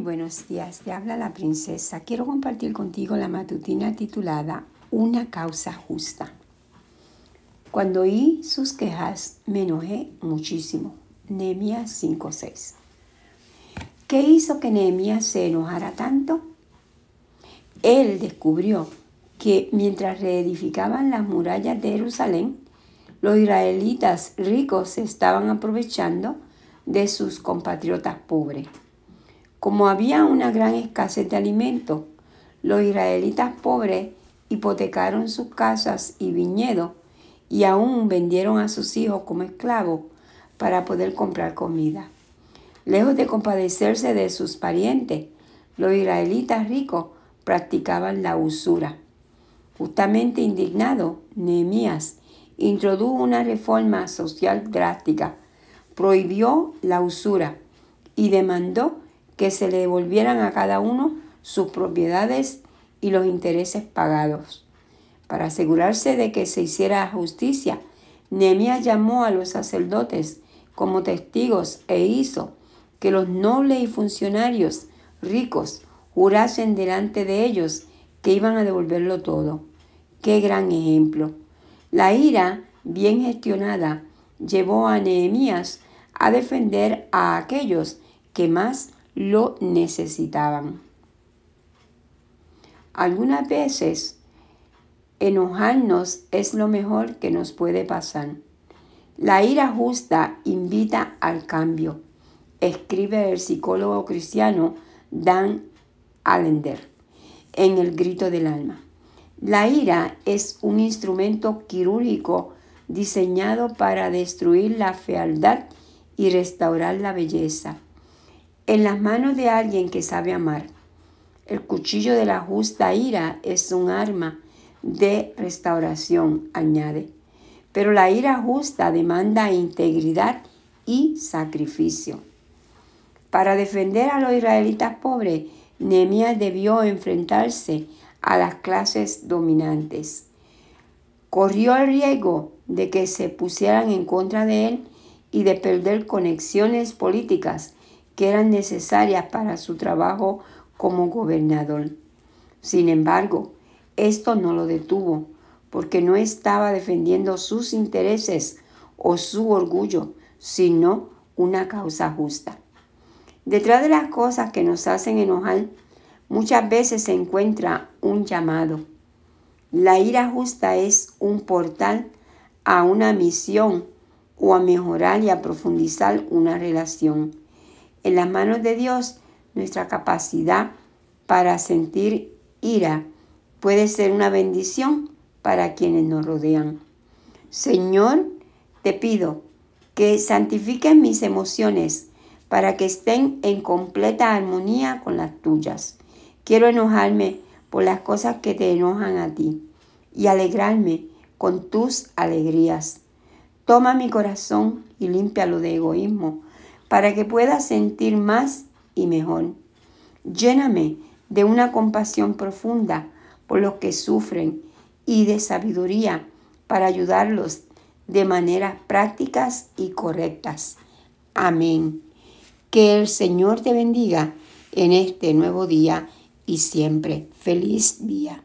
buenos días, te habla la princesa. Quiero compartir contigo la matutina titulada Una causa justa. Cuando oí sus quejas me enojé muchísimo. Nehemías 5:6. ¿Qué hizo que Nehemías se enojara tanto? Él descubrió que mientras reedificaban las murallas de Jerusalén, los israelitas ricos se estaban aprovechando de sus compatriotas pobres. Como había una gran escasez de alimentos, los israelitas pobres hipotecaron sus casas y viñedos y aún vendieron a sus hijos como esclavos para poder comprar comida. Lejos de compadecerse de sus parientes, los israelitas ricos practicaban la usura. Justamente indignado, Nehemías introdujo una reforma social drástica, prohibió la usura y demandó que se le devolvieran a cada uno sus propiedades y los intereses pagados. Para asegurarse de que se hiciera justicia, Nehemías llamó a los sacerdotes como testigos e hizo que los nobles y funcionarios ricos jurasen delante de ellos que iban a devolverlo todo. ¡Qué gran ejemplo! La ira, bien gestionada, llevó a Nehemías a defender a aquellos que más lo necesitaban. Algunas veces enojarnos es lo mejor que nos puede pasar. La ira justa invita al cambio, escribe el psicólogo cristiano Dan Allender en El Grito del Alma. La ira es un instrumento quirúrgico diseñado para destruir la fealdad y restaurar la belleza en las manos de alguien que sabe amar. El cuchillo de la justa ira es un arma de restauración, añade. Pero la ira justa demanda integridad y sacrificio. Para defender a los israelitas pobres, Nehemías debió enfrentarse a las clases dominantes. Corrió el riesgo de que se pusieran en contra de él y de perder conexiones políticas que eran necesarias para su trabajo como gobernador. Sin embargo, esto no lo detuvo, porque no estaba defendiendo sus intereses o su orgullo, sino una causa justa. Detrás de las cosas que nos hacen enojar, muchas veces se encuentra un llamado. La ira justa es un portal a una misión o a mejorar y a profundizar una relación en las manos de Dios, nuestra capacidad para sentir ira puede ser una bendición para quienes nos rodean. Señor, te pido que santifiques mis emociones para que estén en completa armonía con las tuyas. Quiero enojarme por las cosas que te enojan a ti y alegrarme con tus alegrías. Toma mi corazón y límpialo de egoísmo para que puedas sentir más y mejor. Lléname de una compasión profunda por los que sufren y de sabiduría para ayudarlos de maneras prácticas y correctas. Amén. Que el Señor te bendiga en este nuevo día y siempre. Feliz día.